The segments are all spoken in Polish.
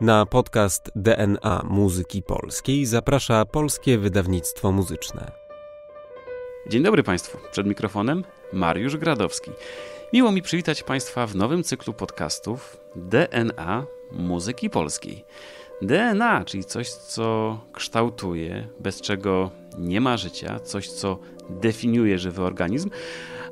Na podcast DNA Muzyki Polskiej zaprasza Polskie Wydawnictwo Muzyczne. Dzień dobry Państwu. Przed mikrofonem Mariusz Gradowski. Miło mi przywitać Państwa w nowym cyklu podcastów DNA Muzyki Polskiej. DNA, czyli coś, co kształtuje, bez czego nie ma życia, coś, co definiuje żywy organizm,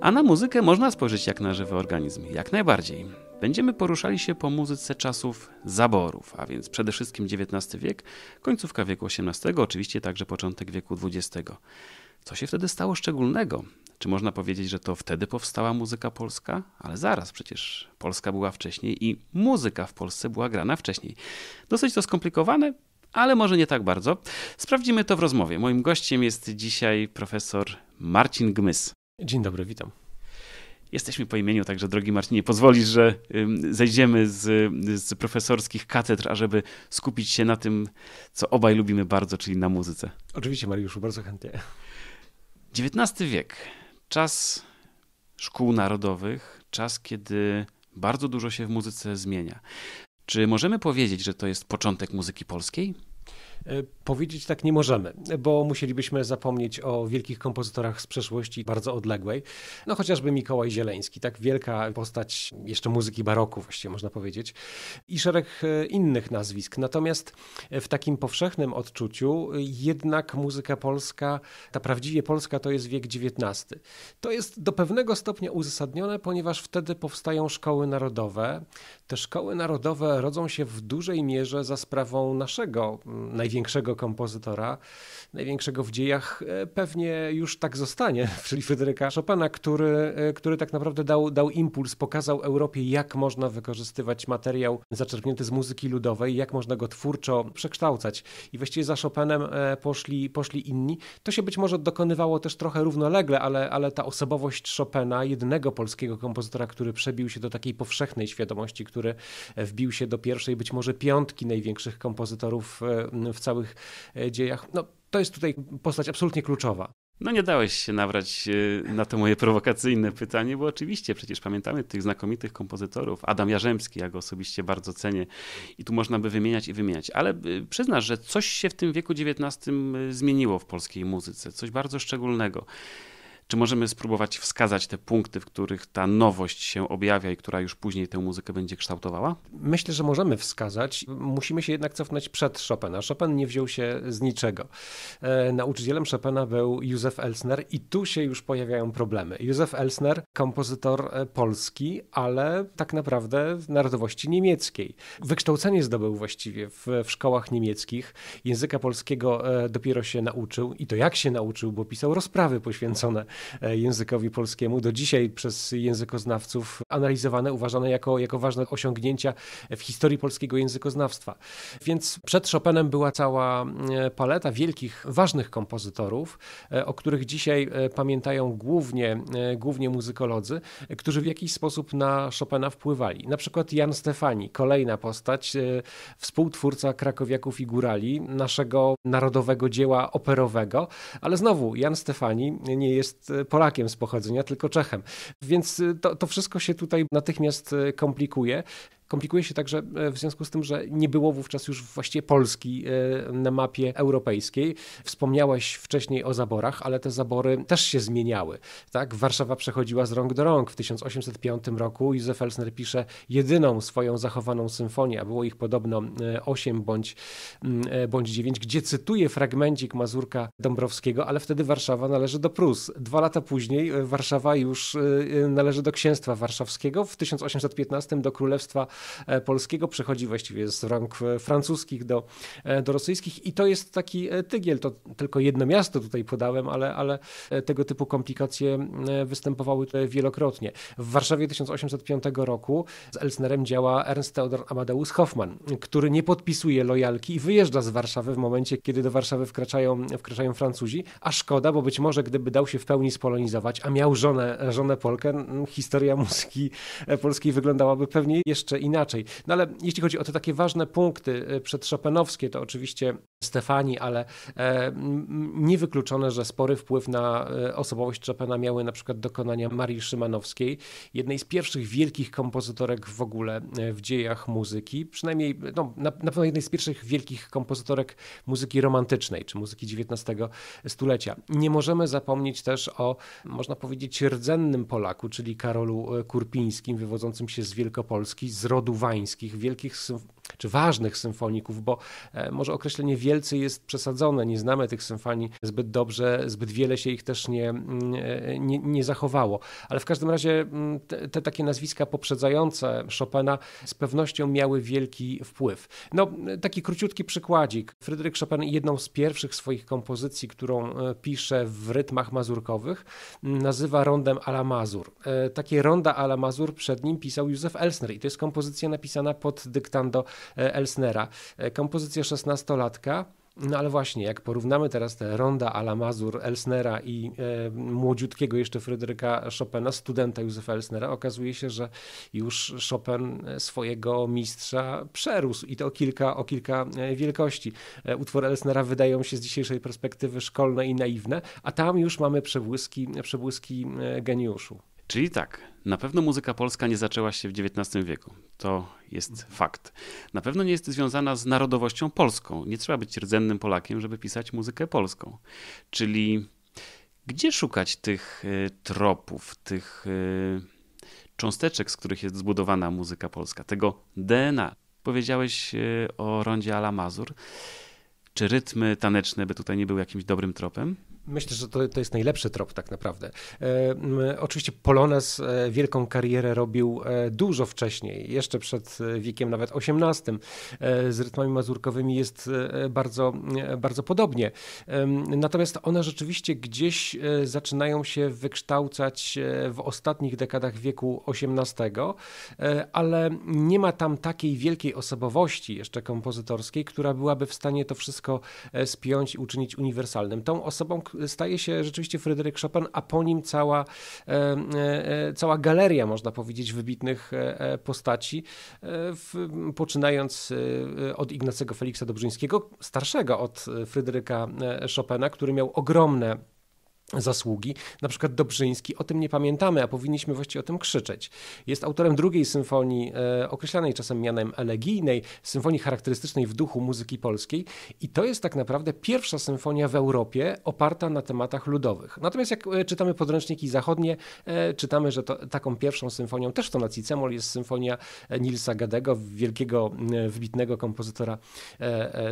a na muzykę można spojrzeć jak na żywy organizm, jak najbardziej. Będziemy poruszali się po muzyce czasów zaborów, a więc przede wszystkim XIX wiek, końcówka wieku XVIII, oczywiście także początek wieku XX. Co się wtedy stało szczególnego? Czy można powiedzieć, że to wtedy powstała muzyka polska? Ale zaraz, przecież Polska była wcześniej i muzyka w Polsce była grana wcześniej. Dosyć to skomplikowane, ale może nie tak bardzo. Sprawdzimy to w rozmowie. Moim gościem jest dzisiaj profesor Marcin Gmys. Dzień dobry, witam. Jesteśmy po imieniu, także drogi Marcinie, pozwolisz, że zejdziemy z, z profesorskich katedr, ażeby skupić się na tym, co obaj lubimy bardzo, czyli na muzyce. Oczywiście, Mariuszu, bardzo chętnie. XIX wiek, czas szkół narodowych, czas, kiedy bardzo dużo się w muzyce zmienia. Czy możemy powiedzieć, że to jest początek muzyki polskiej? E, powiedzieć tak nie możemy, bo musielibyśmy zapomnieć o wielkich kompozytorach z przeszłości bardzo odległej. No chociażby Mikołaj Zieleński, tak wielka postać jeszcze muzyki baroku właściwie można powiedzieć i szereg e, innych nazwisk. Natomiast e, w takim powszechnym odczuciu jednak muzyka polska, ta prawdziwie polska to jest wiek XIX. To jest do pewnego stopnia uzasadnione, ponieważ wtedy powstają szkoły narodowe. Te szkoły narodowe rodzą się w dużej mierze za sprawą naszego mm, największego największego kompozytora, największego w dziejach, e, pewnie już tak zostanie, czyli Fryderyka Chopina, który, e, który tak naprawdę dał, dał impuls, pokazał Europie, jak można wykorzystywać materiał zaczerpnięty z muzyki ludowej, jak można go twórczo przekształcać. I właściwie za Chopinem e, poszli, poszli inni. To się być może dokonywało też trochę równolegle, ale, ale ta osobowość Chopina, jednego polskiego kompozytora, który przebił się do takiej powszechnej świadomości, który wbił się do pierwszej, być może piątki największych kompozytorów w całych e, dziejach. No, to jest tutaj postać absolutnie kluczowa. No nie dałeś się nabrać e, na to moje prowokacyjne pytanie, bo oczywiście przecież pamiętamy tych znakomitych kompozytorów. Adam Jarzębski, ja go osobiście bardzo cenię i tu można by wymieniać i wymieniać, ale e, przyznasz, że coś się w tym wieku XIX zmieniło w polskiej muzyce, coś bardzo szczególnego. Czy możemy spróbować wskazać te punkty, w których ta nowość się objawia i która już później tę muzykę będzie kształtowała? Myślę, że możemy wskazać. Musimy się jednak cofnąć przed Chopina. Chopin nie wziął się z niczego. E, nauczycielem Chopina był Józef Elsner i tu się już pojawiają problemy. Józef Elsner, kompozytor e, polski, ale tak naprawdę narodowości niemieckiej. Wykształcenie zdobył właściwie w, w szkołach niemieckich. Języka polskiego e, dopiero się nauczył i to jak się nauczył, bo pisał rozprawy poświęcone E, językowi polskiemu. Do dzisiaj przez językoznawców analizowane, uważane jako, jako ważne osiągnięcia w historii polskiego językoznawstwa. Więc przed Chopinem była cała e, paleta wielkich, ważnych kompozytorów, e, o których dzisiaj pamiętają głównie, głównie muzykolodzy, którzy w jakiś sposób na Chopina wpływali. Na przykład Jan Stefani, kolejna postać, współtwórca Krakowiaków i Górali, naszego narodowego dzieła operowego, ale znowu Jan Stefani nie jest E, Polakiem z pochodzenia, tylko Czechem. Więc e, to, to wszystko się tutaj natychmiast e, komplikuje. Komplikuje się także e, w związku z tym, że nie było wówczas już właściwie Polski e, na mapie europejskiej. Wspomniałeś wcześniej o zaborach, ale te zabory też się zmieniały. Tak? Warszawa przechodziła z rąk do rąk. W 1805 roku Józef Elsner pisze jedyną swoją zachowaną symfonię, a było ich podobno 8 e, bądź, bądź 9, gdzie cytuje fragmencik Mazurka Dąbrowskiego, ale wtedy Warszawa należy do Prus. Dwa lata później Warszawa już należy do Księstwa Warszawskiego, w 1815 do Królestwa E, polskiego, przechodzi właściwie z rąk e, francuskich do, e, do rosyjskich i to jest taki tygiel, to tylko jedno miasto tutaj podałem, ale, ale tego typu komplikacje występowały wielokrotnie. W Warszawie 1805 roku z Elsnerem działa Ernst Theodor Amadeus Hoffmann, który nie podpisuje lojalki i wyjeżdża z Warszawy w momencie, kiedy do Warszawy wkraczają, wkraczają Francuzi, a szkoda, bo być może gdyby dał się w pełni spolonizować, a miał żonę, żonę Polkę, historia muzyki polskiej wyglądałaby pewnie jeszcze inaczej inaczej. No ale jeśli chodzi o te takie ważne punkty y, przedszopenowskie, to oczywiście Stefani, ale e, niewykluczone, że spory wpływ na e, osobowość Chopina miały na przykład dokonania Marii Szymanowskiej, jednej z pierwszych wielkich kompozytorek w ogóle e, w dziejach muzyki, przynajmniej no, na, na pewno jednej z pierwszych wielkich kompozytorek muzyki romantycznej czy muzyki XIX stulecia. Nie możemy zapomnieć też o, można powiedzieć, rdzennym Polaku, czyli Karolu e, Kurpińskim, wywodzącym się z Wielkopolski, z rodu Wańskich, wielkich czy ważnych symfoników, bo e, może określenie wielcy jest przesadzone, nie znamy tych symfonii zbyt dobrze, zbyt wiele się ich też nie, mm, e, nie, nie zachowało. Ale w każdym razie mm, te, te, takie nazwiska poprzedzające Chopina z pewnością miały wielki wpływ. No, taki króciutki przykładzik. Fryderyk Chopin jedną z pierwszych swoich kompozycji, którą e, pisze w rytmach mazurkowych, nazywa rondem ala mazur. Takie ronda ala mazur przed nim pisał Józef Elsner i to jest kompozycja napisana pod dyktando E, Elsnera. E, kompozycja szesnastolatka. No ale właśnie, jak porównamy teraz te ronda Ala Mazur, Elsnera i e, młodziutkiego jeszcze Fryderyka Chopina, studenta Józefa Elsnera, okazuje się, że już Chopin swojego mistrza przerósł i to o kilka, o kilka e, wielkości. E, utwory Elsnera wydają się z dzisiejszej perspektywy szkolne i naiwne, a tam już mamy przebłyski, przebłyski geniuszu. Czyli tak, na pewno muzyka polska nie zaczęła się w XIX wieku. To jest fakt. Na pewno nie jest związana z narodowością polską. Nie trzeba być rdzennym Polakiem, żeby pisać muzykę polską. Czyli gdzie szukać tych y, tropów, tych y, cząsteczek, z których jest zbudowana muzyka polska, tego DNA? Powiedziałeś y, o rondzie alamazur. Czy rytmy taneczne by tutaj nie były jakimś dobrym tropem? Myślę, że to, to jest najlepszy trop tak naprawdę. E, oczywiście Polonez e, wielką karierę robił e, dużo wcześniej, jeszcze przed e, wiekiem nawet XVIII. z rytmami mazurkowymi jest bardzo, bardzo podobnie. E, natomiast one rzeczywiście gdzieś zaczynają się wykształcać w ostatnich dekadach wieku XVIII, ale nie ma tam takiej wielkiej osobowości jeszcze kompozytorskiej, która byłaby w stanie to wszystko spiąć i uczynić uniwersalnym. Tą osobą, staje się rzeczywiście Fryderyk Chopin, a po nim cała, e, e, e, cała galeria, można powiedzieć, wybitnych postaci, poczynając od Ignacego Feliksa Dobrzyńskiego, starszego od Fryderyka Chopina, który miał ogromne zasługi. Na przykład Dobrzyński, o tym nie pamiętamy, a powinniśmy właściwie o tym krzyczeć. Jest autorem drugiej symfonii, e, określanej czasem mianem elegijnej, symfonii charakterystycznej w duchu muzyki polskiej i to jest tak naprawdę pierwsza symfonia w Europie oparta na tematach ludowych. Natomiast jak e, czytamy podręczniki zachodnie, e, czytamy, że to, taką pierwszą symfonią też w tonacji Cicemol jest symfonia Nilsa Gadego, wielkiego, wybitnego kompozytora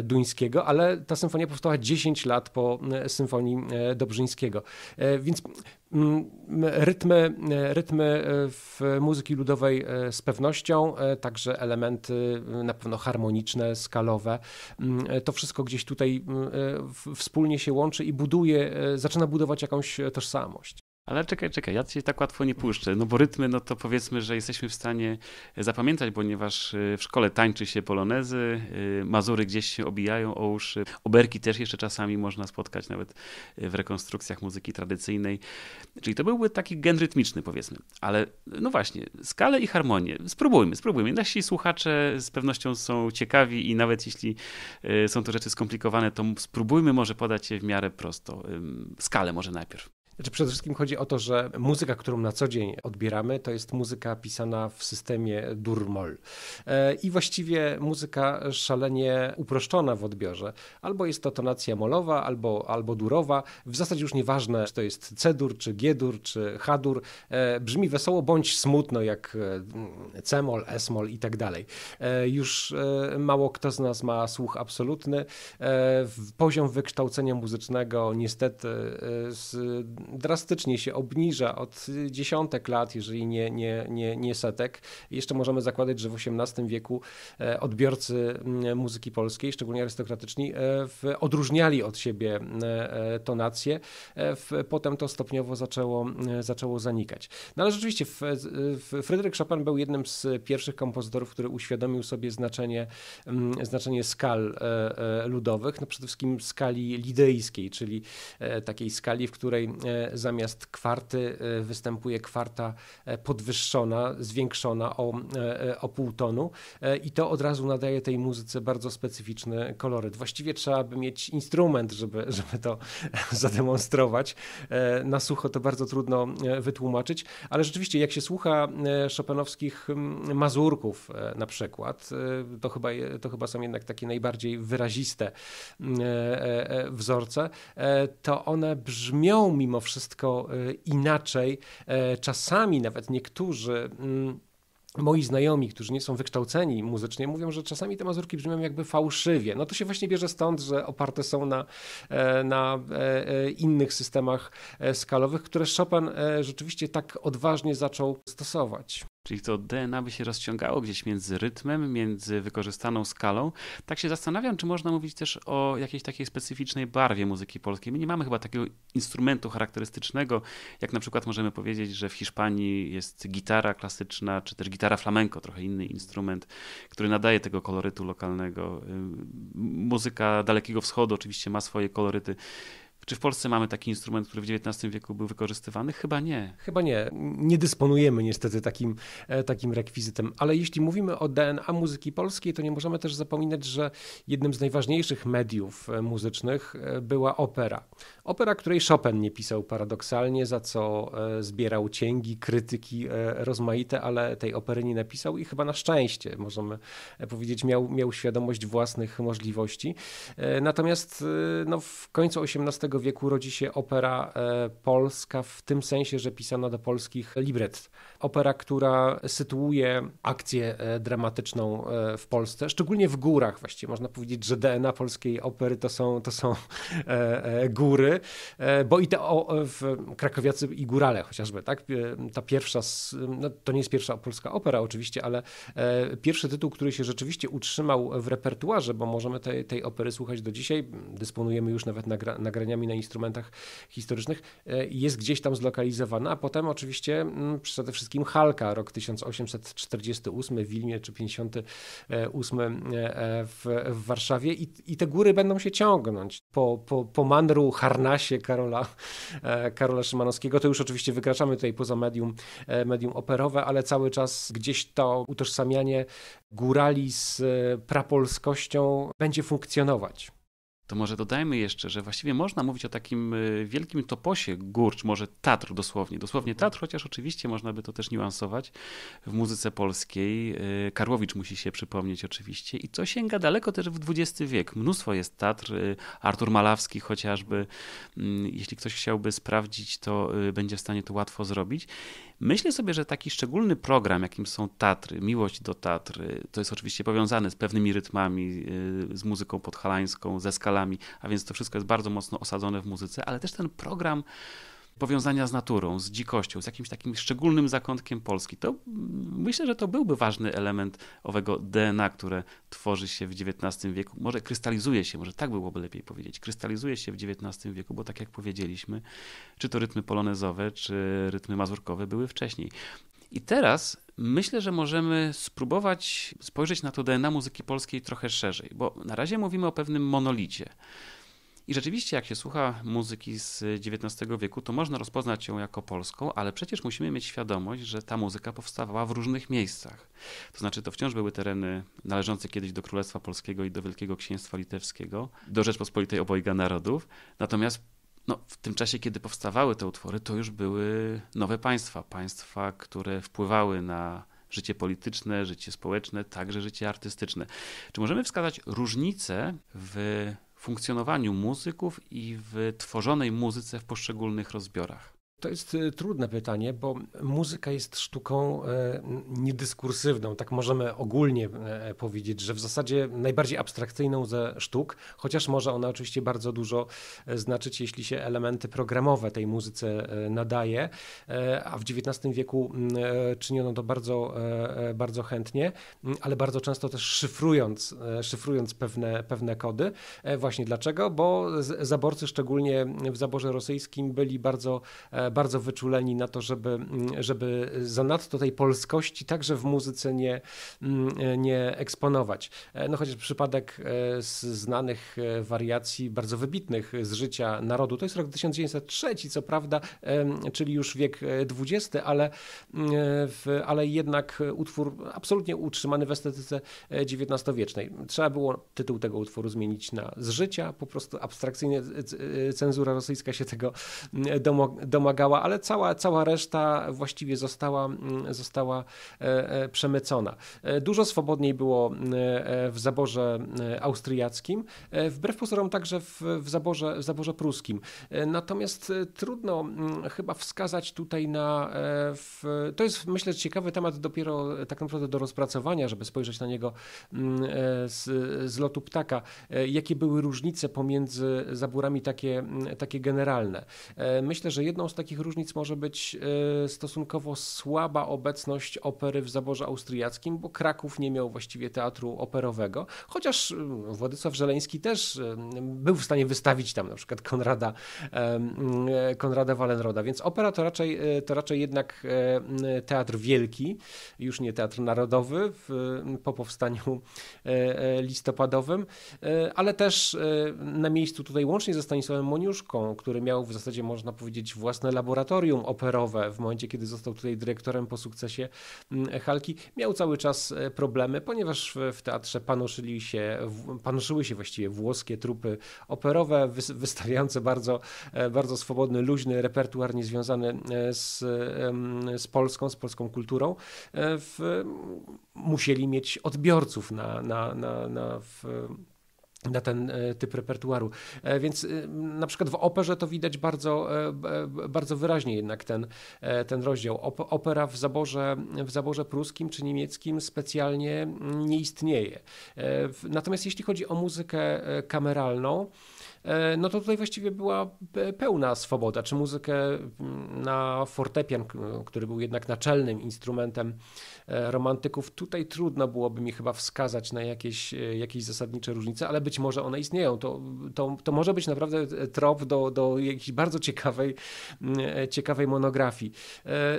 duńskiego, ale ta symfonia powstała 10 lat po symfonii Dobrzyńskiego. E, więc mm, rytmy, e, rytmy e, w muzyki ludowej z pewnością, także elementy na pewno harmoniczne, skalowe. Mm, to wszystko gdzieś tutaj mm, wspólnie się łączy i buduje, zaczyna budować jakąś tożsamość. Ale czekaj, czekaj, ja cię tak łatwo nie puszczę, no bo rytmy, no to powiedzmy, że jesteśmy w stanie zapamiętać, ponieważ y, w szkole tańczy się polonezy, y, mazury gdzieś się obijają o uszy, oberki też jeszcze czasami można spotkać nawet y, w rekonstrukcjach muzyki tradycyjnej. Czyli to byłby taki gen rytmiczny powiedzmy, ale no właśnie, skalę i harmonię, spróbujmy, spróbujmy. Nasi słuchacze z pewnością są ciekawi i nawet jeśli są to rzeczy skomplikowane, to spróbujmy może podać je w miarę prosto. Skalę może najpierw. Znaczy przede wszystkim chodzi o to, że muzyka, którą na co dzień odbieramy, to jest muzyka pisana w systemie dur-moll. E, I właściwie muzyka szalenie uproszczona w odbiorze. Albo jest to tonacja molowa, albo, albo durowa. W zasadzie już nieważne, czy to jest C-dur, czy G-dur, czy H-dur. E, brzmi wesoło bądź smutno, jak mm, C-mol, S-mol i tak dalej. E, już mało kto z nas ma słuch absolutny. Poziom wykształcenia muzycznego niestety z drastycznie się obniża od dziesiątek lat, jeżeli nie, nie, nie, nie setek. Jeszcze możemy zakładać, że w XVIII wieku e, odbiorcy mm, muzyki polskiej, szczególnie arystokratyczni, e, odróżniali od siebie e, tonację. Potem to stopniowo zaczęło, zaczęło zanikać. No ale rzeczywiście Fryderyk Chopin był jednym z pierwszych kompozytorów, który uświadomił sobie znaczenie, mm, znaczenie skal ludowych, no przede wszystkim skali lidyjskiej, czyli takiej skali, w której zamiast kwarty e, występuje kwarta e, podwyższona, zwiększona o, e, o pół tonu i to od razu nadaje tej muzyce bardzo specyficzny koloryt. Właściwie trzeba by mieć instrument, żeby, żeby to zademonstrować. Na sucho to bardzo trudno wytłumaczyć, ale rzeczywiście jak się słucha szopenowskich mazurków na przykład, to chyba, to chyba są jednak takie najbardziej wyraziste wzorce, to one brzmią mimo wszystko e, inaczej. E, czasami nawet niektórzy mm, moi znajomi, którzy nie są wykształceni muzycznie, mówią, że czasami te mazurki brzmią jakby fałszywie. No to się właśnie bierze stąd, że oparte są na, e, na innych systemach skalowych, które Chopin rzeczywiście tak odważnie zaczął stosować. Czyli to DNA by się rozciągało gdzieś między rytmem, między wykorzystaną skalą. Tak się zastanawiam, czy można mówić też o jakiejś takiej specyficznej barwie muzyki polskiej. My nie mamy chyba takiego instrumentu charakterystycznego, jak na przykład możemy powiedzieć, że w Hiszpanii jest gitara klasyczna, czy też gitara flamenco, trochę inny instrument, który nadaje tego kolorytu lokalnego. Muzyka Dalekiego Wschodu oczywiście ma swoje koloryty. Czy w Polsce mamy taki instrument, który w XIX wieku był wykorzystywany? Chyba nie. Chyba nie. Nie dysponujemy niestety takim, e, takim rekwizytem. Ale jeśli mówimy o DNA muzyki polskiej, to nie możemy też zapominać, że jednym z najważniejszych mediów e, muzycznych e, była opera. Opera, której Chopin nie pisał paradoksalnie, za co e, zbierał cięgi, krytyki e, rozmaite, ale tej opery nie napisał i chyba na szczęście, możemy e, powiedzieć, miał, miał świadomość własnych możliwości. Natomiast no, w końcu XVIII wieku rodzi się opera polska w tym sensie, że pisana do polskich libret. Opera, która sytuuje akcję dramatyczną w Polsce, szczególnie w górach właściwie. Można powiedzieć, że DNA polskiej opery to są, to są góry, E, bo i te o, w Krakowiacy i Górale chociażby, tak? E, ta pierwsza, no to nie jest pierwsza polska opera oczywiście, ale e, pierwszy tytuł, który się rzeczywiście utrzymał w repertuarze, bo możemy tej, tej opery słuchać do dzisiaj, dysponujemy już nawet nagra, nagraniami na instrumentach historycznych, jest gdzieś tam zlokalizowana, a potem oczywiście mm, przede wszystkim Halka, rok 1848, w Wilnie czy 58 w, w Warszawie i, i te góry będą się ciągnąć po, po, po Manru, Harnau, Parnasie Karola, e, Karola Szymanowskiego. To już oczywiście wykraczamy tutaj poza medium, e, medium operowe, ale cały czas gdzieś to utożsamianie górali z e, prapolskością będzie funkcjonować to może dodajmy jeszcze, że właściwie można mówić o takim y, wielkim toposie gór, czy może Tatr dosłownie, dosłownie mhm. Tatr, chociaż oczywiście można by to też niuansować w muzyce polskiej. Y, Karłowicz musi się przypomnieć oczywiście i co sięga daleko też w XX wiek. Mnóstwo jest Tatr, y, Artur Malawski chociażby. Mm, jeśli ktoś chciałby sprawdzić, to będzie w stanie to łatwo zrobić. Myślę sobie, że taki szczególny program, jakim są Tatry, miłość do Tatry, to jest oczywiście powiązane z pewnymi rytmami, y, z muzyką podhalańską, ze skalami, a więc to wszystko jest bardzo mocno osadzone w muzyce, ale też ten program powiązania z naturą, z dzikością, z jakimś takim szczególnym zakątkiem Polski. To mm, myślę, że to byłby ważny element owego DNA, które tworzy się w XIX wieku. Może krystalizuje się, może tak byłoby lepiej powiedzieć. Krystalizuje się w XIX wieku, bo tak jak powiedzieliśmy, czy to rytmy polonezowe, czy rytmy mazurkowe były wcześniej. I teraz myślę, że możemy spróbować spojrzeć na to DNA muzyki polskiej trochę szerzej, bo na razie mówimy o pewnym monolicie. I rzeczywiście, jak się słucha muzyki z XIX wieku, to można rozpoznać ją jako polską, ale przecież musimy mieć świadomość, że ta muzyka powstawała w różnych miejscach. To znaczy, to wciąż były tereny należące kiedyś do Królestwa Polskiego i do Wielkiego Księstwa Litewskiego, do Rzeczpospolitej Obojga Narodów. Natomiast no, w tym czasie, kiedy powstawały te utwory, to już były nowe państwa. Państwa, które wpływały na życie polityczne, życie społeczne, także życie artystyczne. Czy możemy wskazać różnice w funkcjonowaniu muzyków i w tworzonej muzyce w poszczególnych rozbiorach. To jest y, trudne pytanie, bo muzyka jest sztuką e, niedyskursywną. Tak możemy ogólnie e, powiedzieć, że w zasadzie najbardziej abstrakcyjną ze sztuk, chociaż może ona oczywiście bardzo dużo e, znaczyć, jeśli się elementy programowe tej muzyce nadaje, a w XIX wieku czyniono to bardzo, bardzo chętnie, ale bardzo często też szyfrując, szyfrując pewne, pewne kody. Właśnie dlaczego? Bo zaborcy, szczególnie w zaborze rosyjskim, byli bardzo bardzo wyczuleni na to, żeby, mm, żeby zanadto tej polskości także w muzyce nie, mm, nie eksponować. E, no chociaż przypadek e, z znanych e, wariacji bardzo wybitnych z życia narodu, to jest rok 1903, co prawda, czyli już wiek XX, ale, mm, w, ale jednak utwór absolutnie utrzymany w estetyce XIX-wiecznej. Trzeba było tytuł tego utworu zmienić na z życia, po prostu abstrakcyjnie cenzura rosyjska się tego domagała pomagała, ale cała, cała reszta właściwie została, mm, została e, e, przemycona. E, dużo swobodniej było w zaborze austriackim, wbrew pozorom także w, w, zaborze, w zaborze pruskim. Natomiast trudno mm, chyba wskazać tutaj na. W, to jest myślę ciekawy temat dopiero tak naprawdę do rozpracowania, żeby spojrzeć na niego mm, z, z lotu ptaka. Jakie były różnice pomiędzy zaborami takie, takie generalne? Myślę, że jedną z takich takich różnic może być e, stosunkowo słaba obecność opery w zaborze austriackim, bo Kraków nie miał właściwie teatru operowego, chociaż e, Władysław Żeleński też e, był w stanie wystawić tam na przykład Konrada, Konrada Walenroda, więc opera to raczej, to raczej jednak teatr wielki, już nie teatr narodowy po powstaniu listopadowym, ale też na miejscu tutaj łącznie ze Stanisławem Moniuszką, który miał w zasadzie można powiedzieć własne laboratorium operowe w momencie, kiedy został tutaj dyrektorem po sukcesie mm, Halki, miał cały czas e, problemy, ponieważ w teatrze panoszyli się, panoszyły się właściwie włoskie trupy operowe, wystawiające bardzo, e, bardzo swobodny, luźny repertuar niezwiązany e, z, z Polską, z polską kulturą. W, musieli mieć odbiorców na, na, na, na w, na ten e, typ repertuaru. E, więc e, na przykład w operze to widać bardzo, bardzo wyraźnie jednak ten, ten rozdział. Opera w zaborze, w zaborze pruskim czy niemieckim specjalnie nie istnieje. Natomiast jeśli chodzi o muzykę kameralną, no to tutaj właściwie była pełna swoboda. Czy muzykę na fortepian, który był jednak naczelnym instrumentem E, romantyków. Tutaj trudno byłoby mi chyba wskazać na jakieś, e, jakieś zasadnicze różnice, ale być może one istnieją. To, to, to może być naprawdę e, trop do, do jakiejś bardzo ciekawej, ciekawej monografii.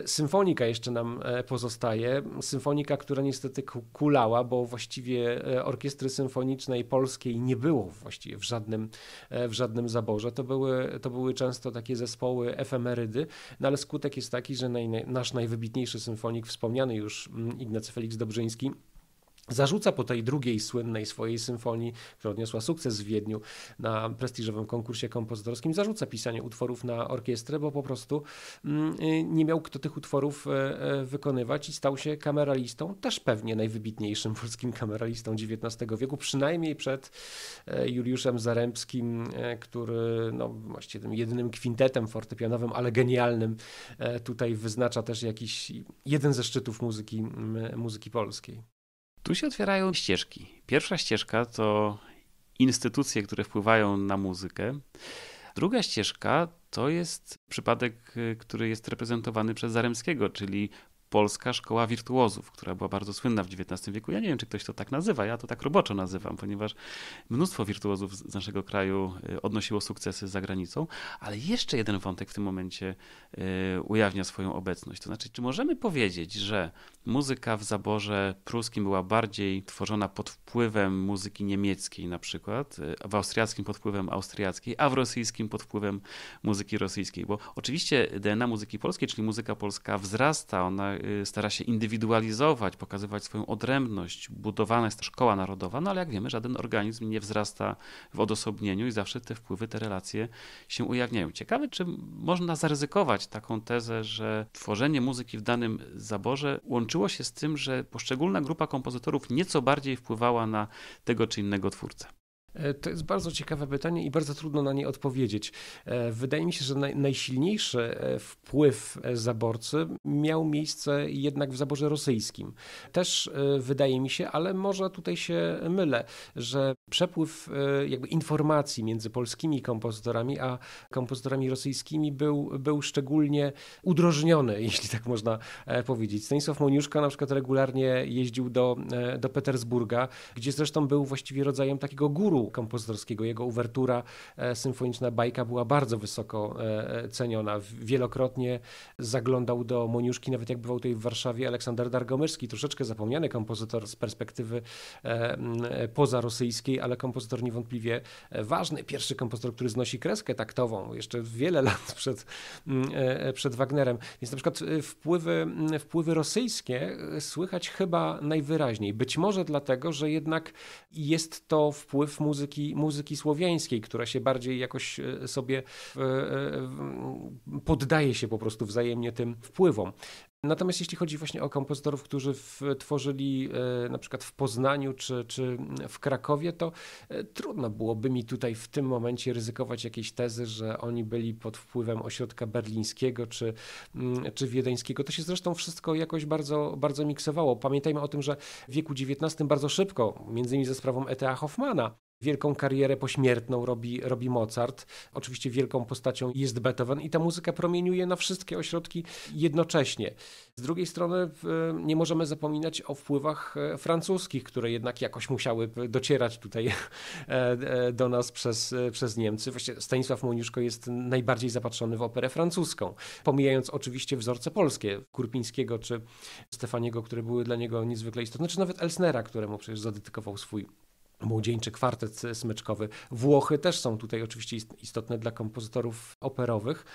Symfonika jeszcze nam pozostaje. Symfonika, która niestety kulała, bo właściwie orkiestry symfonicznej polskiej nie było właściwie w żadnym, w żadnym zaborze. To były, to były często takie zespoły efemerydy, no ale skutek jest taki, że naj, nasz najwybitniejszy symfonik, wspomniany już Ignacy Felix Dobrzyński. Zarzuca po tej drugiej słynnej swojej symfonii, która odniosła sukces w Wiedniu na prestiżowym konkursie kompozytorskim, zarzuca pisanie utworów na orkiestrę, bo po prostu mm, y, nie miał kto tych utworów e, e, wykonywać i stał się kameralistą, też pewnie najwybitniejszym polskim kameralistą XIX wieku, przynajmniej przed e, Juliuszem Zaremskim, który no, właściwie tym jedynym kwintetem fortepianowym, ale genialnym tutaj wyznacza też jakiś jeden ze szczytów muzyki, muzyki polskiej. Tu się otwierają ścieżki. Pierwsza ścieżka to instytucje, które wpływają na muzykę. Druga ścieżka to jest przypadek, y, który jest reprezentowany przez Zaremskiego, czyli Polska Szkoła Wirtuozów, która była bardzo słynna w XIX wieku. Ja nie wiem, czy ktoś to tak nazywa, ja to tak roboczo nazywam, ponieważ mnóstwo wirtuozów z naszego kraju y, odnosiło sukcesy za granicą, ale jeszcze jeden wątek w tym momencie y, ujawnia swoją obecność. To znaczy, czy możemy powiedzieć, że muzyka w zaborze pruskim była bardziej tworzona pod wpływem muzyki niemieckiej na przykład, y, w austriackim pod wpływem austriackiej, a w rosyjskim pod wpływem muzyki rosyjskiej? Bo oczywiście DNA muzyki polskiej, czyli muzyka polska wzrasta, ona Y, stara się indywidualizować, pokazywać swoją odrębność. Budowana jest ta szkoła narodowa, no ale jak wiemy, żaden organizm nie wzrasta w odosobnieniu i zawsze te wpływy, te relacje się ujawniają. Ciekawe, czy można zaryzykować taką tezę, że tworzenie muzyki w danym zaborze łączyło się z tym, że poszczególna grupa kompozytorów nieco bardziej wpływała na tego czy innego twórcę. E, to jest bardzo ciekawe pytanie i bardzo trudno na nie odpowiedzieć. E, wydaje mi się, że najsilniejszy e, wpływ zaborcy miał miejsce jednak w zaborze rosyjskim. Też wydaje mi się, ale może tutaj się mylę, że przepływ jakby informacji między polskimi kompozytorami a kompozytorami rosyjskimi był, był szczególnie udrożniony, jeśli tak można powiedzieć. Stanisław Moniuszka na przykład regularnie jeździł do, do Petersburga, gdzie zresztą był właściwie rodzajem takiego guru kompozytorskiego. Jego uwertura e, symfoniczna bajka była bardzo wysoko e, e, ceniona. Wielokrotnie zaglądał do Moniuszki, nawet jak bywał tutaj w Warszawie Aleksander Dargomyski, troszeczkę zapomniany kompozytor z perspektywy pozarosyjskiej, ale kompozytor niewątpliwie ważny. Pierwszy kompozytor, który znosi kreskę taktową jeszcze wiele lat przed, przed Wagnerem. Więc na przykład wpływy, wpływy rosyjskie słychać chyba najwyraźniej. Być może dlatego, że jednak jest to wpływ muzyki muzyki, muzyki słowiańskiej, która się bardziej jakoś e, sobie e, e, poddaje się po prostu wzajemnie tym wpływom. Natomiast jeśli chodzi właśnie o kompozytorów, którzy w, tworzyli e, na przykład w Poznaniu czy, czy w Krakowie, to e, trudno byłoby mi tutaj w tym momencie ryzykować jakiejś tezy, że oni byli pod wpływem ośrodka berlińskiego czy, mm, czy wiedeńskiego. To się zresztą wszystko jakoś bardzo, bardzo miksowało. Pamiętajmy o tym, że w wieku XIX bardzo szybko, między innymi ze sprawą E.T.A. Hoffmana, Wielką karierę pośmiertną robi, robi Mozart. Oczywiście wielką postacią jest Beethoven i ta muzyka promieniuje na wszystkie ośrodki jednocześnie. Z drugiej strony nie możemy zapominać o wpływach e, francuskich, które jednak jakoś musiały docierać tutaj e, e, do nas przez, przez Niemcy. Właściwie Stanisław Moniuszko jest najbardziej zapatrzony w operę francuską, pomijając oczywiście wzorce polskie, Kurpińskiego czy Stefaniego, które były dla niego niezwykle istotne, czy nawet Elsnera, któremu przecież zadedykował swój młodzieńczy kwartet smyczkowy. Włochy też są tutaj oczywiście istotne dla kompozytorów operowych.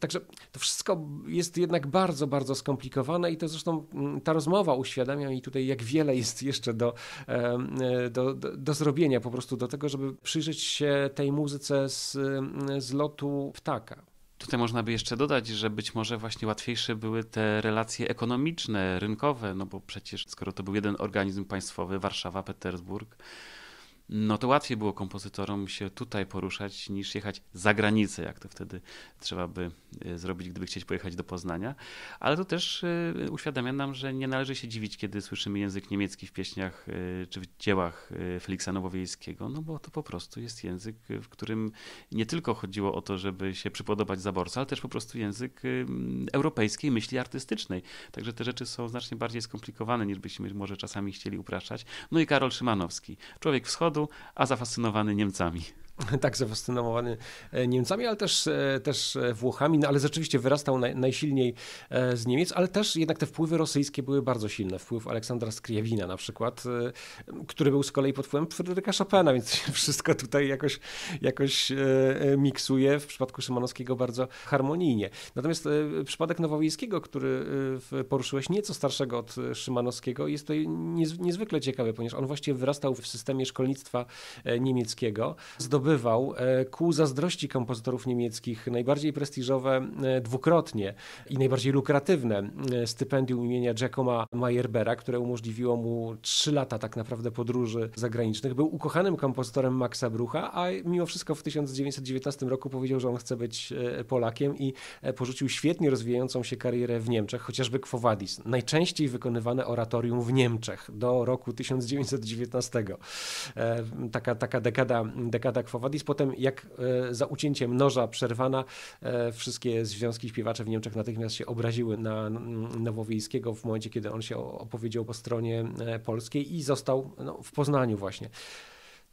Także to wszystko jest jednak bardzo, bardzo skomplikowane i to zresztą mm, ta rozmowa uświadamia mi tutaj, jak wiele jest jeszcze e, do, do, do zrobienia, po prostu do tego, żeby przyjrzeć się tej muzyce z, mm, z lotu ptaka. Tutaj można by jeszcze dodać, że być może właśnie łatwiejsze były te relacje ekonomiczne, rynkowe, no bo przecież skoro to był jeden organizm państwowy, Warszawa, Petersburg, no to łatwiej było kompozytorom się tutaj poruszać niż jechać za granicę, jak to wtedy trzeba by y, zrobić, gdyby chcieć pojechać do Poznania. Ale to też y, uświadamia nam, że nie należy się dziwić, kiedy słyszymy język niemiecki w pieśniach y, czy w dziełach Feliksa Nowowiejskiego, no bo to po prostu jest język, w którym nie tylko chodziło o to, żeby się przypodobać zaborca, ale też po prostu język europejskiej myśli artystycznej. Także te rzeczy są znacznie bardziej skomplikowane, niż byśmy może czasami chcieli upraszczać. No i Karol Szymanowski, człowiek wschodni, Zachodu, a zafascynowany Niemcami. tak zafascynowany e, Niemcami, ale też, e, też e, Włochami, no ale rzeczywiście wyrastał naj, najsilniej z Niemiec, ale też jednak te wpływy rosyjskie były bardzo silne. Wpływ Aleksandra Skriawina na przykład, który był z kolei pod wpływem Fryderyka Chopina, więc wszystko tutaj jakoś, jakoś miksuje w przypadku Szymanowskiego bardzo harmonijnie. Natomiast przypadek Nowowiejskiego, który poruszyłeś, nieco starszego od Szymanowskiego, jest tutaj niezwykle ciekawy, ponieważ on właściwie wyrastał w systemie szkolnictwa niemieckiego, zdobył zdobywał e, ku zazdrości kompozytorów niemieckich najbardziej prestiżowe e, dwukrotnie i najbardziej lukratywne e, stypendium imienia Giacomo Meyerbera, które umożliwiło mu trzy lata tak naprawdę podróży zagranicznych. Był ukochanym kompozytorem Maxa Brucha, a mimo wszystko w 1919 roku powiedział, że on chce być Polakiem i porzucił świetnie rozwijającą się karierę w Niemczech, chociażby Quo Vadis, najczęściej wykonywane oratorium w Niemczech do roku 1919. Taka, taka dekada, dekada Quo Quo Potem jak e, za ucięciem noża przerwana, e, wszystkie związki śpiewacze w Niemczech natychmiast się obraziły na Nowowiejskiego w momencie, kiedy on się opowiedział po stronie e, polskiej i został no, w Poznaniu właśnie.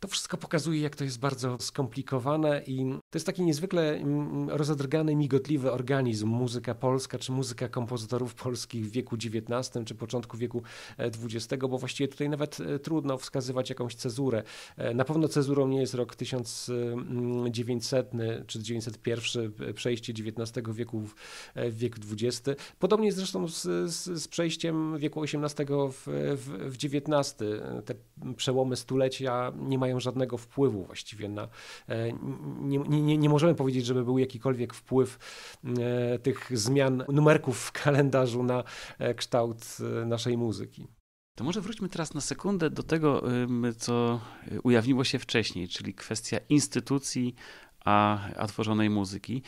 To wszystko pokazuje, jak to jest bardzo skomplikowane i to jest taki niezwykle mm, mm, rozadrgany, migotliwy organizm muzyka polska, czy muzyka kompozytorów polskich w wieku XIX, czy początku wieku XX, e, bo właściwie tutaj nawet e, trudno wskazywać jakąś cezurę. E, na pewno cezurą nie jest rok 1900 mm, czy 901, przejście XIX wieku w wiek XX. Podobnie zresztą z, z, z przejściem wieku XVIII w, w, w XIX. Te przełomy stulecia nie mają mają żadnego wpływu właściwie na. E, nie, nie, nie możemy powiedzieć, żeby był jakikolwiek wpływ e, tych zmian numerków w kalendarzu na e, kształt naszej muzyki. To może wróćmy teraz na sekundę do tego, co ujawniło się wcześniej, czyli kwestia instytucji, a, a tworzonej muzyki.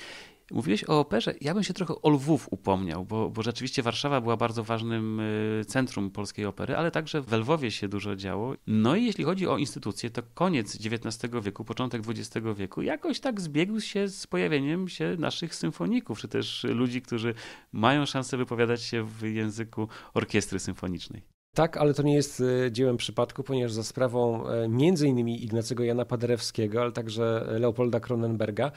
Mówiłeś o operze. Ja bym się trochę o Lwów upomniał, bo, bo rzeczywiście Warszawa była bardzo ważnym y, centrum polskiej opery, ale także w Lwowie się dużo działo. No i jeśli chodzi o instytucje, to koniec XIX wieku, początek XX wieku jakoś tak zbiegł się z pojawieniem się naszych symfoników, czy też ludzi, którzy mają szansę wypowiadać się w języku orkiestry symfonicznej. Tak, ale to nie jest e, dziełem przypadku, ponieważ za sprawą e, m.in. Ignacego Jana Paderewskiego, ale także e, Leopolda Kronenberga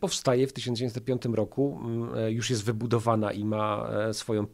powstaje w 1905 roku, już jest wybudowana i ma swoją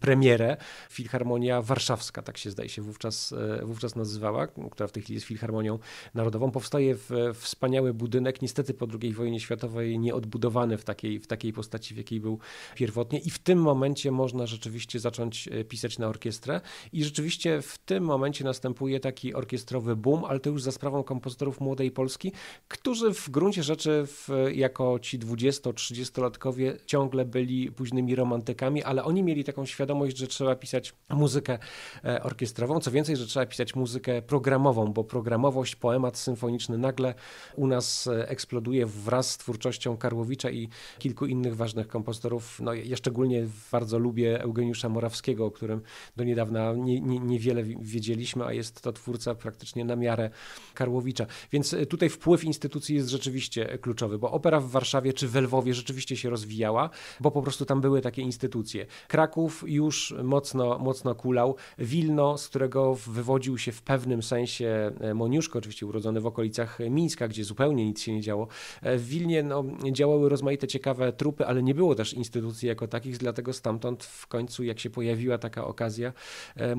premierę, Filharmonia Warszawska, tak się zdaje się wówczas, wówczas nazywała, która w tej chwili jest Filharmonią Narodową. Powstaje w, wspaniały budynek, niestety po II wojnie światowej nieodbudowany w takiej, w takiej postaci, w jakiej był pierwotnie i w tym momencie można rzeczywiście zacząć pisać na orkiestrę i i rzeczywiście w tym momencie następuje taki orkiestrowy boom, ale to już za sprawą kompozytorów młodej Polski, którzy w gruncie rzeczy w, jako ci 20-30-latkowie ciągle byli późnymi romantykami, ale oni mieli taką świadomość, że trzeba pisać muzykę e, orkiestrową, co więcej, że trzeba pisać muzykę programową, bo programowość, poemat symfoniczny nagle u nas e, eksploduje wraz z twórczością Karłowicza i kilku innych ważnych kompozytorów. No, ja szczególnie bardzo lubię Eugeniusza Morawskiego, o którym do niedawna nie niewiele nie, nie wiedzieliśmy, a jest to twórca praktycznie na miarę Karłowicza. Więc e, tutaj wpływ instytucji jest rzeczywiście e, kluczowy, bo opera w Warszawie czy we Lwowie rzeczywiście się rozwijała, bo po prostu tam były takie instytucje. Kraków już mocno, mocno kulał. Wilno, z którego wywodził się w pewnym sensie e, Moniuszko, oczywiście urodzony w okolicach Mińska, gdzie zupełnie nic się nie działo. W Wilnie no, działały rozmaite ciekawe trupy, ale nie było też instytucji jako takich, dlatego stamtąd w końcu, jak się pojawiła taka okazja,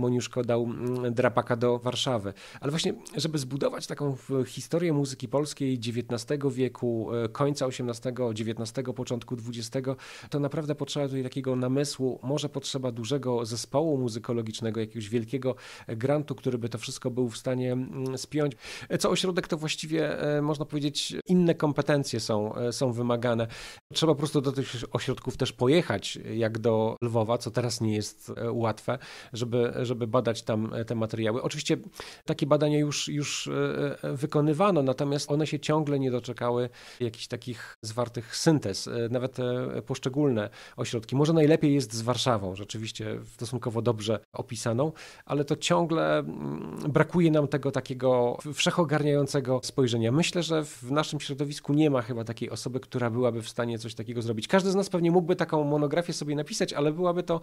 Moniuszko dał mm, drapaka do Warszawy. Ale właśnie, żeby zbudować taką historię muzyki polskiej XIX wieku, e, końca XVIII, XIX, początku XX, to naprawdę potrzeba tutaj takiego namysłu, może potrzeba dużego zespołu muzykologicznego, jakiegoś wielkiego e, grantu, który by to wszystko był w stanie mm, spiąć. E, co ośrodek to właściwie można powiedzieć inne kompetencje są, są wymagane. Trzeba po prostu do tych ośrodków też pojechać, jak do Lwowa, co teraz nie jest łatwe, żeby, żeby żeby badać tam e, te materiały. Oczywiście takie badania już, już e, e, wykonywano, natomiast one się ciągle nie doczekały jakichś takich zwartych syntez, nawet poszczególne ośrodki. Może najlepiej jest z Warszawą, rzeczywiście stosunkowo dobrze opisaną, ale to ciągle mm, brakuje nam tego takiego wszechogarniającego spojrzenia. Myślę, że w naszym środowisku nie ma chyba takiej osoby, która byłaby w stanie coś takiego zrobić. Każdy z nas pewnie mógłby taką monografię sobie napisać, ale byłaby to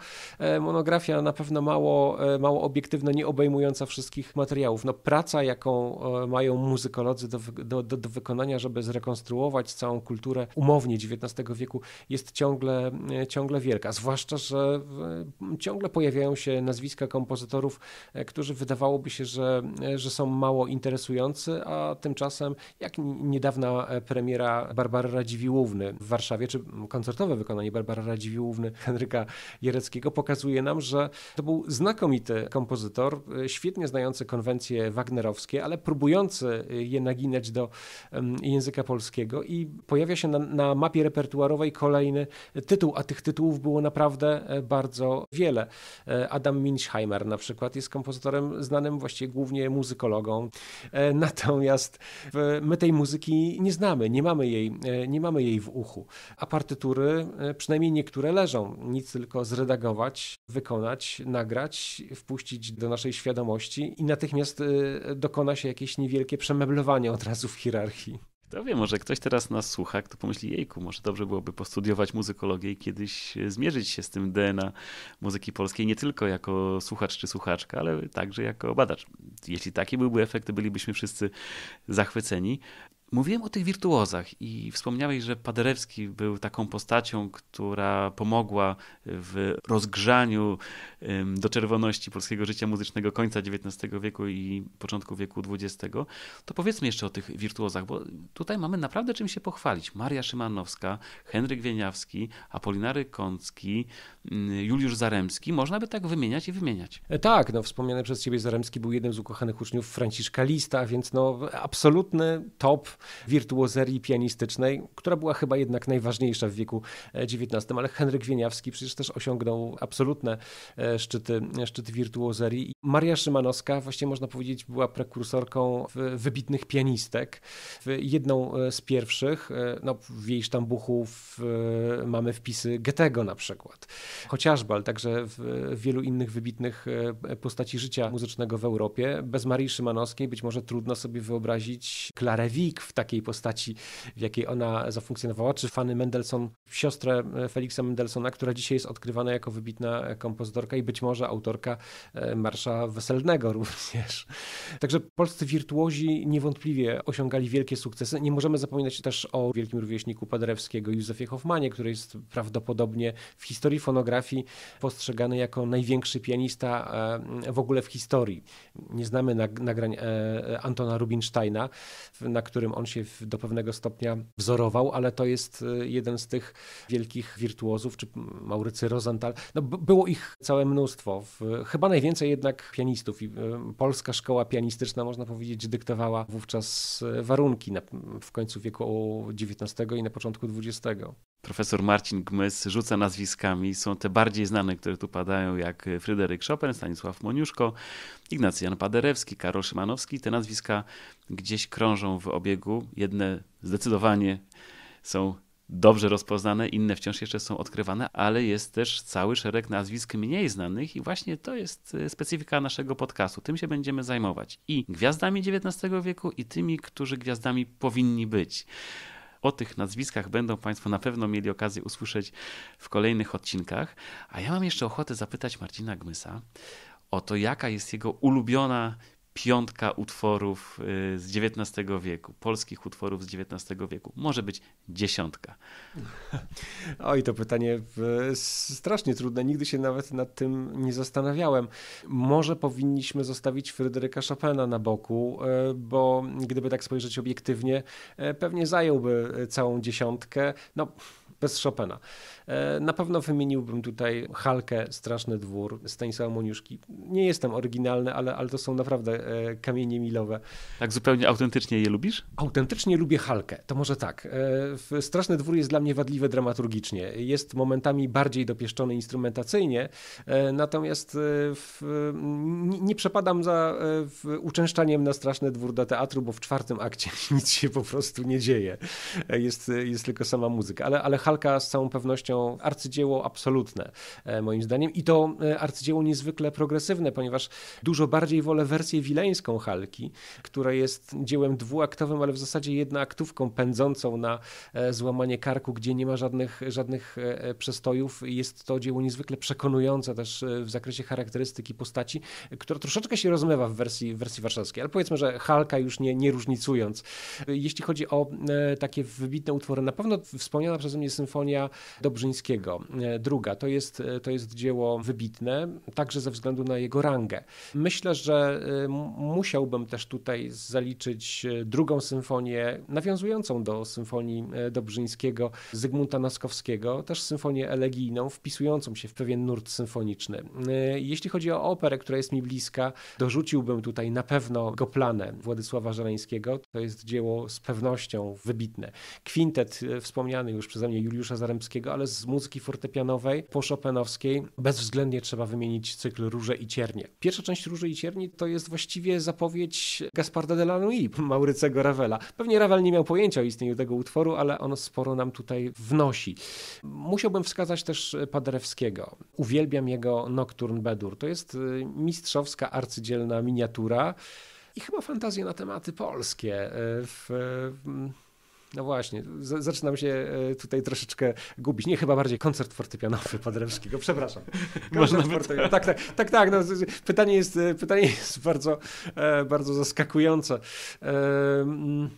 monografia na pewno mało mało obiektywna, nie obejmująca wszystkich materiałów. No, praca, jaką e, mają muzykolodzy do, do, do, do wykonania, żeby zrekonstruować całą kulturę umownie XIX wieku, jest ciągle, e, ciągle wielka. Zwłaszcza, że ciągle pojawiają się nazwiska kompozytorów, e, którzy wydawałoby się, że, że są mało interesujący, a tymczasem, jak niedawna premiera Barbary Radziwiłłówny w Warszawie, czy koncertowe wykonanie Barbary Radziwiłłówny Henryka Jereckiego pokazuje nam, że to był znakomity znakomity kompozytor, y, świetnie znający konwencje wagnerowskie, ale próbujący y, je naginać do języka polskiego i pojawia się na, na mapie repertuarowej kolejny tytuł, a tych tytułów było naprawdę e, bardzo wiele. E, Adam Minsheimer na przykład jest kompozytorem znanym właściwie głównie muzykologą, e, natomiast my tej muzyki nie znamy, nie mamy jej, nie mamy jej w uchu, a partytury, przynajmniej niektóre leżą, nic tylko zredagować, wykonać, nagrać, wpuścić do naszej świadomości i natychmiast y, dokona się jakieś niewielkie przemeblowanie od razu w hierarchii. to wie, może ktoś teraz nas słucha, kto pomyśli, jejku, może dobrze byłoby postudiować muzykologię i kiedyś y, zmierzyć się z tym DNA muzyki polskiej, nie tylko jako słuchacz czy słuchaczka, ale także jako badacz. Jeśli taki byłby efekt, bylibyśmy wszyscy zachwyceni. Mówiłem o tych wirtuozach i wspomniałeś, że Paderewski był taką postacią, która pomogła w rozgrzaniu do czerwoności polskiego życia muzycznego końca XIX wieku i początku wieku XX. To powiedzmy jeszcze o tych wirtuozach, bo tutaj mamy naprawdę czym się pochwalić. Maria Szymanowska, Henryk Wieniawski, Apolinary Kącki, mm, Juliusz Zaremski. Można by tak wymieniać i wymieniać. E, tak, no wspomniany przez ciebie Zaremski był jednym z ukochanych uczniów Franciszka Lista, więc no absolutny top wirtuozerii pianistycznej, która była chyba jednak najważniejsza w wieku XIX, e, ale Henryk Wieniawski przecież też osiągnął absolutne e, szczyty, e, szczyt wirtuozerii. Maria Szymanowska właściwie można powiedzieć była prekursorką wybitnych pianistek. Jedną z pierwszych, no, w jej sztambuchu w, mamy wpisy Goethego na przykład, chociażby, ale także w wielu innych wybitnych postaci życia muzycznego w Europie. Bez Marii Szymanowskiej być może trudno sobie wyobrazić Klarę Wick takiej postaci, w jakiej ona zafunkcjonowała, czy Fanny Mendelssohn, siostrę e, Feliksa Mendelssohna, która dzisiaj jest odkrywana jako wybitna e, kompozytorka i być może autorka e, Marsza Weselnego również. Także polscy wirtuozi niewątpliwie osiągali wielkie sukcesy. Nie możemy zapominać też o wielkim rówieśniku Paderewskiego, Józefie Hoffmanie, który jest prawdopodobnie w historii fonografii postrzegany jako największy pianista w ogóle w historii. Nie znamy nagrań Antona Rubinsteina, na którym on się do pewnego stopnia wzorował, ale to jest y, jeden z tych wielkich wirtuozów, czy Maurycy Rosenthal. No, było ich całe mnóstwo. Chyba najwięcej jednak pianistów. Y, polska szkoła pianistyczna, można powiedzieć, dyktowała wówczas y, warunki w końcu wieku XIX i na początku XX profesor Marcin Gmys rzuca nazwiskami. Są te bardziej znane, które tu padają, jak Fryderyk Chopin, Stanisław Moniuszko, Ignacy Jan Paderewski, Karol Szymanowski. Te nazwiska gdzieś krążą w obiegu. Jedne zdecydowanie są dobrze rozpoznane, inne wciąż jeszcze są odkrywane, ale jest też cały szereg nazwisk mniej znanych i właśnie to jest e, specyfika naszego podcastu. Tym się będziemy zajmować i gwiazdami XIX wieku i tymi, którzy gwiazdami powinni być. O tych nazwiskach będą Państwo na pewno mieli okazję usłyszeć w kolejnych odcinkach. A ja mam jeszcze ochotę zapytać Marcina Gmysa o to, jaka jest jego ulubiona piątka utworów y, z XIX wieku, polskich utworów z XIX wieku. Może być dziesiątka. Oj, to pytanie strasznie trudne. Nigdy się nawet nad tym nie zastanawiałem. Może powinniśmy zostawić Fryderyka Chopina na boku, e, bo gdyby tak spojrzeć obiektywnie, e, pewnie zająłby e, całą dziesiątkę. No, bez Chopina. E, na pewno wymieniłbym tutaj Halkę, Straszny Dwór, Stanisława Moniuszki. Nie jestem oryginalny, ale, ale to są naprawdę e, kamienie milowe. Tak zupełnie autentycznie je lubisz? Autentycznie lubię Halkę, to może tak. E, Straszny Dwór jest dla mnie wadliwy dramaturgicznie. Jest momentami bardziej dopieszczony instrumentacyjnie, natomiast w, nie przepadam za uczęszczaniem na Straszny Dwór do teatru, bo w czwartym akcie nic się po prostu nie dzieje. Jest, jest tylko sama muzyka. Ale, ale Halka z całą pewnością pewnością arcydzieło absolutne, e, moim zdaniem. I to e, arcydzieło niezwykle progresywne, ponieważ dużo bardziej wolę wersję wileńską Halki, która jest dziełem dwuaktowym, ale w zasadzie jednoaktówką pędzącą na e, złamanie karku, gdzie nie ma żadnych, żadnych przestojów. Jest to dzieło niezwykle przekonujące też w zakresie charakterystyki postaci, która troszeczkę się rozmywa w wersji, w wersji warszawskiej, ale powiedzmy, że Halka już nie, nie różnicując. Jeśli chodzi o takie wybitne utwory, na pewno wspomniana przeze mnie symfonia Dobrze Dobrzyńskiego. E, druga to jest, e, to jest dzieło wybitne, także ze względu na jego rangę. Myślę, że e, musiałbym też tutaj zaliczyć drugą symfonię, nawiązującą do symfonii Dobrzyńskiego Zygmunta Naskowskiego, też symfonię elegijną, wpisującą się w pewien nurt symfoniczny. Jeśli chodzi o operę, która jest mi bliska, dorzuciłbym tutaj na pewno Planę Władysława Żeleńskiego. To jest dzieło z pewnością wybitne. Kwintet wspomniany już przeze mnie Juliusza Zaremskiego, ale z muzyki fortepianowej po Chopinowskiej bezwzględnie trzeba wymienić cykl Róże i Ciernie. Pierwsza część Róży i Cierni to jest właściwie zapowiedź Gasparda Nuit, Maurycego Ravela. Pewnie Ravel nie miał pojęcia o istnieniu tego utworu, ale on sporo nam tutaj wnosi. Musiałbym wskazać też Paderewskiego. Uwielbiam jego Nocturne Bedur. To jest y, mistrzowska, arcydzielna miniatura i chyba fantazje na tematy polskie. Y, w y, no właśnie, zaczynam się e, tutaj troszeczkę gubić. Nie, chyba bardziej koncert fortepianowy Paderewskiego, przepraszam. Można fortepian... Tak, tak, tak. tak no, pytanie, jest, e, pytanie jest bardzo, e, bardzo zaskakujące. Um...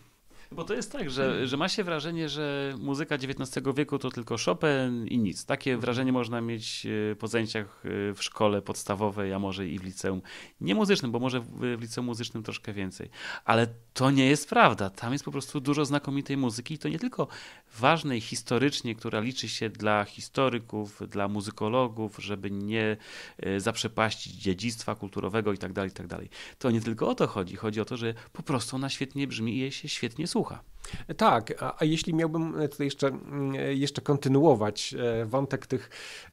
Bo to jest tak, że, mm. że ma się wrażenie, że muzyka XIX wieku to tylko Chopin i nic. Takie mm. wrażenie można mieć e, po zajęciach e, w szkole podstawowej, a może i w liceum. Nie muzycznym, bo może w liceum muzycznym troszkę więcej. Ale to nie jest prawda. Tam jest po prostu dużo znakomitej muzyki i to nie tylko ważnej historycznie, która liczy się dla historyków, dla muzykologów, żeby nie e, zaprzepaścić dziedzictwa kulturowego itd., tak itd. Tak to nie tylko o to chodzi. Chodzi o to, że po prostu ona świetnie brzmi i jej się świetnie słucha. Tak, a, a, jeśli miałbym e, tutaj jeszcze, mm, e, jeszcze kontynuować e, wątek tych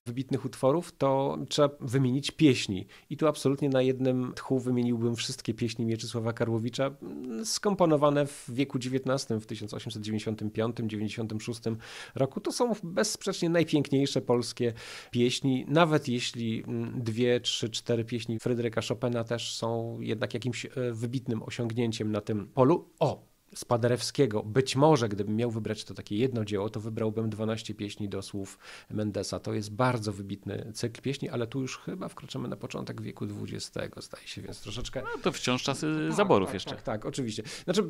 wybitnych utworów, to trzeba wymienić pieśni. I tu absolutnie na jednym tchu wymieniłbym wszystkie pieśni Mieczysława Karłowicza, mm, skomponowane w wieku XIX, w 1895-96 roku. To są bezsprzecznie najpiękniejsze polskie pieśni, nawet jeśli mm, dwie, trzy, cztery pieśni Fryderyka Chopina też są jednak jakimś wybitnym osiągnięciem na tym polu. O, Spaderewskiego. Być może, gdybym miał wybrać to takie jedno dzieło, to wybrałbym 12 pieśni do słów Mendesa. To jest bardzo wybitny cykl pieśni, ale tu już chyba wkraczamy na początek wieku XX, zdaje się, więc troszeczkę... No to wciąż czasy tak, tak zaborów tak, jeszcze. Tak, tak, oczywiście. Znaczy,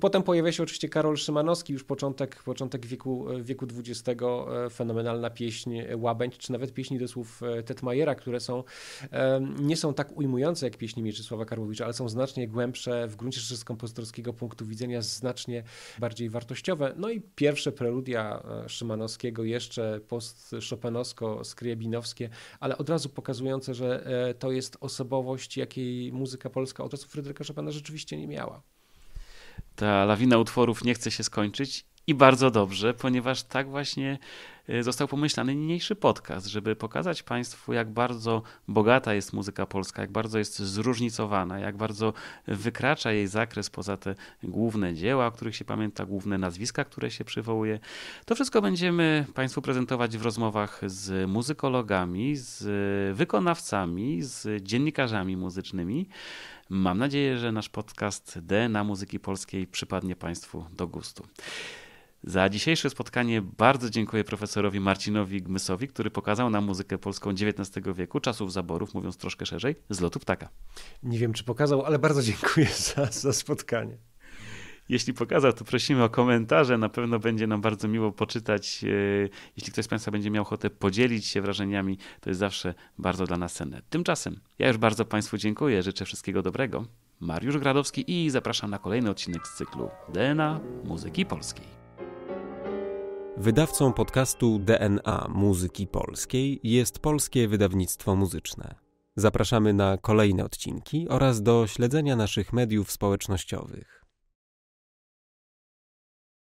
potem pojawia się oczywiście Karol Szymanowski, już początek, początek wieku, wieku XX, e, fenomenalna pieśń e, Łabędź, czy nawet pieśni do słów e, Tetmajera, które są, nie są tak ujmujące jak pieśni Mieczysława Karłowicza, ale są znacznie głębsze w gruncie rzeczy z kompozytorskiego punktu widzenia jest znacznie bardziej wartościowe. No i pierwsze preludia e, Szymanowskiego, jeszcze post-szopenowsko-skriabinowskie, ale od razu pokazujące, że e, to jest osobowość, jakiej muzyka polska od czasu Fryderyka Chopina rzeczywiście nie miała. Ta lawina utworów nie chce się skończyć i bardzo dobrze, ponieważ tak właśnie Y, został pomyślany niniejszy podcast, żeby pokazać Państwu, jak bardzo bogata jest muzyka polska, jak bardzo jest zróżnicowana, jak bardzo wykracza jej zakres poza te główne dzieła, o których się pamięta, główne nazwiska, które się przywołuje. To wszystko będziemy Państwu prezentować w rozmowach z muzykologami, z wykonawcami, z dziennikarzami muzycznymi. Mam nadzieję, że nasz podcast D na muzyki polskiej przypadnie Państwu do gustu. Za dzisiejsze spotkanie bardzo dziękuję profesorowi Marcinowi Gmysowi, który pokazał nam muzykę polską XIX wieku, czasów zaborów, mówiąc troszkę szerzej, z lotu ptaka. Nie wiem, czy pokazał, ale bardzo dziękuję za, za spotkanie. Jeśli pokazał, to prosimy o komentarze. Na pewno będzie nam bardzo miło poczytać. E, jeśli ktoś z Państwa będzie miał ochotę podzielić się wrażeniami, to jest zawsze bardzo dla nas cenne. Tymczasem ja już bardzo Państwu dziękuję. Życzę wszystkiego dobrego. Mariusz Gradowski i zapraszam na kolejny odcinek z cyklu DNA Muzyki Polskiej. Wydawcą podcastu DNA Muzyki Polskiej jest Polskie Wydawnictwo Muzyczne. Zapraszamy na kolejne odcinki oraz do śledzenia naszych mediów społecznościowych.